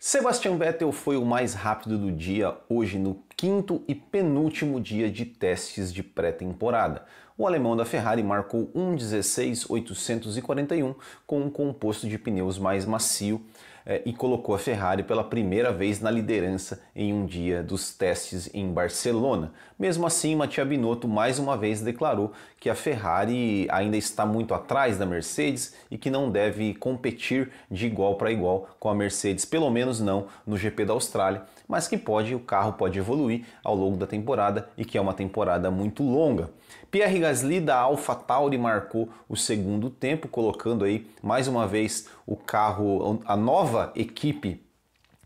Sebastian Vettel foi o mais rápido do dia hoje no quinto e penúltimo dia de testes de pré-temporada. O alemão da Ferrari marcou 1.16841 com um composto de pneus mais macio é, e colocou a Ferrari pela primeira vez na liderança em um dia dos testes em Barcelona. Mesmo assim, Mattia Binotto mais uma vez declarou que a Ferrari ainda está muito atrás da Mercedes e que não deve competir de igual para igual com a Mercedes, pelo menos não no GP da Austrália, mas que pode, o carro pode evoluir ao longo da temporada e que é uma temporada muito longa. Pierre Gasly da AlphaTauri marcou o segundo tempo, colocando aí mais uma vez o carro a nova nova equipe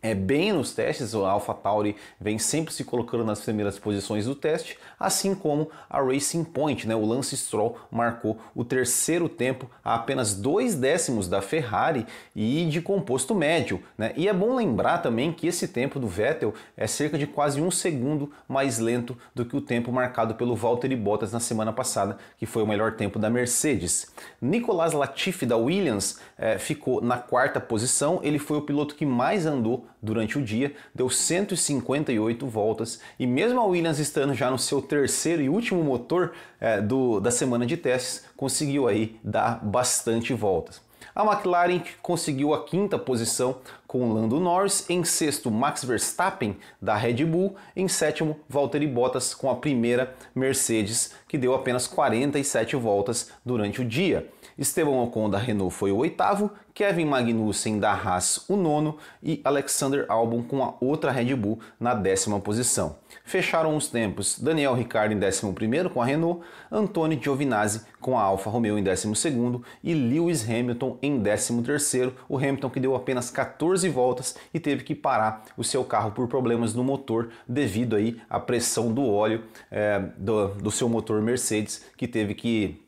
é, bem nos testes, a AlphaTauri vem sempre se colocando nas primeiras posições do teste, assim como a Racing Point, né? O Lance Stroll marcou o terceiro tempo a apenas dois décimos da Ferrari e de composto médio, né? E é bom lembrar também que esse tempo do Vettel é cerca de quase um segundo mais lento do que o tempo marcado pelo Valtteri Bottas na semana passada, que foi o melhor tempo da Mercedes. Nicolas Latifi da Williams é, ficou na quarta posição, ele foi o piloto que mais andou durante o dia, deu 158 voltas e mesmo a Williams estando já no seu terceiro e último motor é, do, da semana de testes, conseguiu aí dar bastante voltas. A McLaren conseguiu a quinta posição com Lando Norris, em sexto Max Verstappen da Red Bull, em sétimo Valtteri Bottas com a primeira Mercedes, que deu apenas 47 voltas durante o dia. Esteban Ocon da Renault foi o oitavo, Kevin Magnussen da Haas o nono e Alexander Albon com a outra Red Bull na décima posição. Fecharam os tempos Daniel Ricciardo em décimo primeiro com a Renault, Antônio Giovinazzi com a Alfa Romeo em décimo segundo e Lewis Hamilton em décimo terceiro. O Hamilton que deu apenas 14 voltas e teve que parar o seu carro por problemas no motor devido aí à pressão do óleo é, do, do seu motor Mercedes que teve que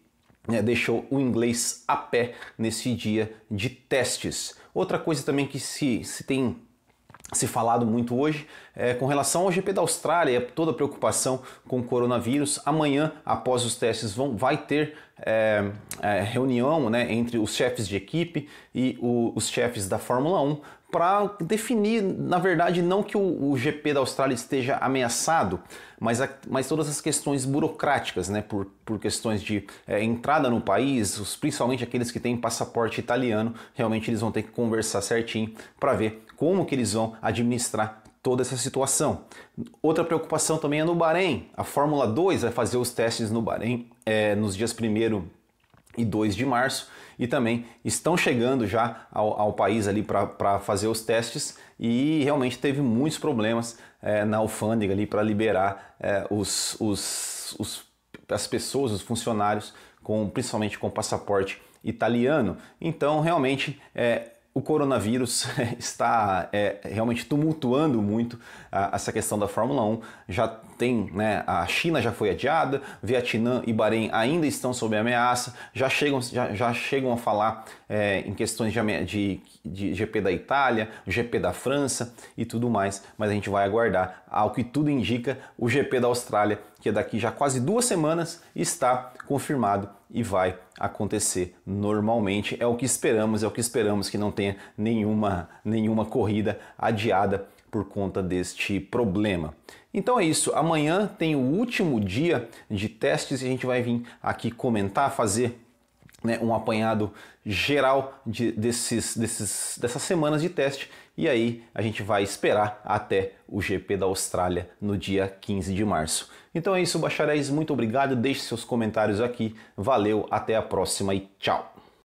né, deixou o inglês a pé nesse dia de testes. Outra coisa também que se, se tem se falado muito hoje é, com relação ao GP da Austrália, toda a preocupação com o coronavírus. Amanhã, após os testes, vão, vai ter é, é, reunião né, entre os chefes de equipe e o, os chefes da Fórmula 1 para definir, na verdade, não que o, o GP da Austrália esteja ameaçado, mas, a, mas todas as questões burocráticas, né, por, por questões de é, entrada no país, os, principalmente aqueles que têm passaporte italiano, realmente eles vão ter que conversar certinho para ver como que eles vão administrar toda essa situação. Outra preocupação também é no Bahrein. A Fórmula 2 vai fazer os testes no Bahrein é, nos dias 1 e 2 de março e também estão chegando já ao, ao país ali para fazer os testes e realmente teve muitos problemas é, na alfândega ali para liberar é, os, os, os, as pessoas, os funcionários, com, principalmente com passaporte italiano. Então realmente é, o coronavírus está é, realmente tumultuando muito essa questão da Fórmula 1. Já tem, né, a China já foi adiada, Vietnã e Bahrein ainda estão sob ameaça, já chegam, já, já chegam a falar é, em questões de, de, de, GP da Itália, GP da França e tudo mais, mas a gente vai aguardar, ao que tudo indica, o GP da Austrália, que é daqui já quase duas semanas está confirmado e vai acontecer normalmente. É o que esperamos, é o que esperamos que não tenha nenhuma, nenhuma corrida adiada por conta deste problema. Então é isso. Amanhã tem o último dia de testes e a gente vai vir aqui comentar, fazer né, um apanhado geral de, desses, desses, dessas semanas de teste e aí a gente vai esperar até o GP da Austrália no dia 15 de março. Então é isso, bacharéis, muito obrigado, deixe seus comentários aqui, valeu, até a próxima e tchau!